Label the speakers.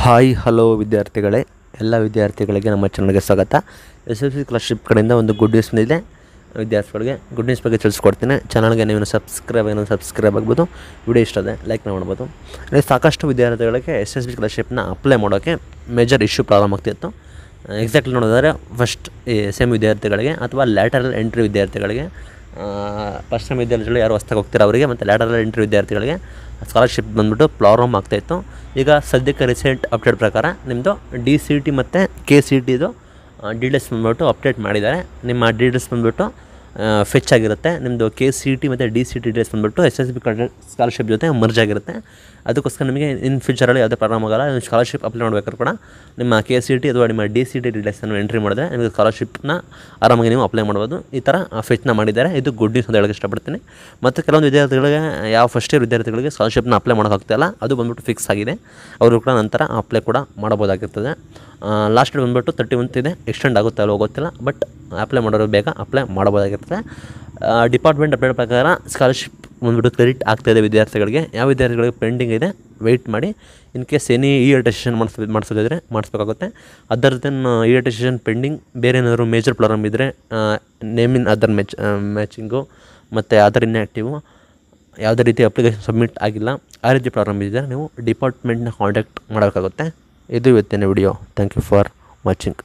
Speaker 1: hi hello ವಿದ್ಯಾರ್ಥಿಗಳೇ ಎಲ್ಲ ವಿದ್ಯಾರ್ಥಿಗಳಿಗೆ ನಮ್ಮ ಚಾನಲ್ಗೆ ಸ್ವಾಗತ ಎಸ್ ಎಲ್ ಸಿ ಸ್ಕಾಲರ್ಶಿಪ್ ಕಡೆಯಿಂದ ಒಂದು ಗುಡ್ ನ್ಯೂಸ್ ಬಂದಿದೆ ವಿದ್ಯಾರ್ಥಿಗಳಿಗೆ ಗುಡ್ ನ್ಯೂಸ್ ಬಗ್ಗೆ ತಿಳಿಸ್ಕೊಡ್ತೀನಿ ಚಾನಲ್ಗೆ ನೀವು ಸಬ್ಸ್ಕ್ರೈಬ್ ಏನೋ ಸಬ್ಸ್ಕ್ರೈಬ್ ಆಗ್ಬೋದು ವಿಡಿಯೋ ಇಷ್ಟ ಲೈಕ್ ಮಾಡ್ಬೋದು ಅಂದರೆ ಸಾಕಷ್ಟು ವಿದ್ಯಾರ್ಥಿಗಳಿಗೆ ಎಸ್ ಎಸ್ ಬಿ ಸ್ಕಾಲರ್ಶಿಪ್ನ ಅಪ್ಲೈ ಮಾಡೋಕ್ಕೆ ಮೇಜರ್ ಇಶ್ಯೂ ಪ್ರಾಬ್ಲಮ್ ಆಗ್ತಿತ್ತು ಎಕ್ಸಾಕ್ಟ್ಲಿ ನೋಡೋದಾದರೆ ಫಸ್ಟ್ ಸೇಮ್ ವಿದ್ಯಾರ್ಥಿಗಳಿಗೆ ಅಥವಾ ಲ್ಯಾಟರಲ್ ಎಂಟ್ರಿ ವಿದ್ಯಾರ್ಥಿಗಳಿಗೆ ಫಸ್ಟ್ ಸೆಮ್ ವಿದ್ಯಾರ್ಥಿಗಳು ಯಾರು ಹೊಸ್ತಾಗ ಹೋಗ್ತಿರೋ ಅವರಿಗೆ ಮತ್ತು ಲ್ಯಾಟರಲ್ ಎಂಟ್ರಿ ವಿದ್ಯಾರ್ಥಿಗಳಿಗೆ ಸ್ಕಾಲರ್ಶಿಪ್ ಬಂದುಬಿಟ್ಟು ಪ್ರಾಬ್ಲಮ್ ಇತ್ತು ಈಗ ಸದ್ಯಕ್ಕೆ ರೀಸೆಂಟ್ ಅಪ್ಡೇಟ್ ಪ್ರಕಾರ ನಿಮ್ಮದು ಡಿ ಸಿ ಟಿ e ಮತ್ತು ಕೆ ಸಿ ಟಿದು e ಡೀಟೇಲ್ಸ್ ಬಂದುಬಿಟ್ಟು ಅಪ್ಡೇಟ್ ಮಾಡಿದ್ದಾರೆ ನಿಮ್ಮ ಡೀಟೇಲ್ಸ್ ಬಂದುಬಿಟ್ಟು ಫೆಚ್ ಆಗಿರುತ್ತೆ ನಿಮ್ಮದು ಕೆ ಸಿ ಟಿ ಮತ್ತು D C T D S ಬಂದುಬಿಟ್ಟು ಎಸ್ ಎಸ್ ಬಿ ಸ್ಕಾಲರ್ಶಿಪ್ ಜೊತೆ ಮರ್ಜ್ ಆಗಿರುತ್ತೆ ಅದಕ್ಕೋಸ್ಕರ ನಿಮಗೆ ಇನ್ ಫ್ಯೂಚರಲ್ಲಿ ಯಾವುದೇ ಪ್ರಾಬ್ಲಮ್ ಆಗಲ್ಲ ಸ್ಕಾಲರ್ಶಿಪ್ ಅಪ್ಲೈ ಮಾಡಬೇಕಾದ್ರೆ ಕೂಡ ನಿಮ್ಮ ಕೆ ಸಿ ಟಿ ಅಥವಾ ನಿಮ್ಮ D C T D entry ಮಾಡಿದ್ರೆ ನಿಮಗೆ ಸ್ಕಾಲರ್ಶಿಪ್ನ ಆರಾಮಾಗಿ ನೀವು ಅಪ್ಲೈ ಮಾಡ್ಬೋದು ಈ ಥರ ಫೆಚ್ನ ಮಾಡಿದ್ದಾರೆ ಇದು ಗುಡ್ ನ್ಯೂಸ್ ಅಂತ ಹೇಳೋಕ್ಕೆ ಇಷ್ಟಪಡ್ತೀನಿ ಮತ್ತು ಕೆಲವೊಂದು ವಿದ್ಯಾರ್ಥಿಗಳಿಗೆ ಯಾವ ಫಸ್ಟ್ ಇಯರ್ ವಿದ್ಯಾರ್ಥಿಗಳಿಗೆ ಸ್ಕಾಲರ್ಶಿಪ್ನ ಅಪ್ಲೈ ಮಾಡೋಕ್ಕಾಗ್ತಿಲ್ಲ ಅದು ಬಂದುಬಿಟ್ಟು ಫಿಕ್ಸ್ ಆಗಿದೆ ಅವರು ಕೂಡ ನಂತರ ಅಪ್ಲೈ ಕೂಡ ಮಾಡ್ಬೋದಾಗಿರ್ತದೆ ಲಾಸ್ಟ್ ಬಂದುಬಿಟ್ಟು ತರ್ಟಿ ಮಂತ್ ಇದೆ ಎಕ್ಸ್ಟೆಂಡ್ ಆಗುತ್ತೆ ಅಲ್ವೋ ಗೊತ್ತಿಲ್ಲ ಬಟ್ ಅಪ್ಲೈ ಮಾಡೋರು ಬೇಗ ಅಪ್ಲೈ ಮಾಡ್ಬೋದಾಗಿರ್ತದೆ ಡಿಪಾರ್ಟ್ಮೆಂಟ್ ಅಪ್ಡೇಟ್ ಪ್ರಕಾರ ಸ್ಕಾಲರ್ಶಿಪ್ ಬಂದುಬಿಟ್ಟು ಕ್ರೆಡಿಟ್ ಆಗ್ತಾಯಿದೆ ವಿದ್ಯಾರ್ಥಿಗಳಿಗೆ ಯಾವ ವಿದ್ಯಾರ್ಥಿಗಳಿಗೆ ಪೆಂಡಿಂಗ್ ಇದೆ ವೆಯ್ಟ್ ಮಾಡಿ in case any E e ಟೆಸ್ಟೇಷನ್ ಮಾಡಿಸ್ ಮಾಡಿಸೋದಿದ್ರೆ ಮಾಡಿಸ್ಬೇಕಾಗುತ್ತೆ ಅದರ್ ದೆನ್ ಇ ಪೆಂಡಿಂಗ್ ಬೇರೆ ಏನಾದರೂ ಮೇಜರ್ ಪ್ರಾಬ್ಲಮ್ ಇದ್ದರೆ name in Aadhaar match matching ಮತ್ತು ಅದರ್ ಇನ್ಆ್ಯಕ್ಟಿವು ಯಾವುದೇ ರೀತಿ ಅಪ್ಲಿಕೇಶನ್ ಸಬ್ಮಿಟ್ ಆಗಿಲ್ಲ ಆ ರೀತಿ ಪ್ರಾಬ್ಲಮ್ ಇದ್ದರೆ ನೀವು ಡಿಪಾರ್ಟ್ಮೆಂಟ್ನ ಕಾಂಟ್ಯಾಕ್ಟ್ ಮಾಡಬೇಕಾಗುತ್ತೆ ಇದು ಇವತ್ತಿನ video thank you for watching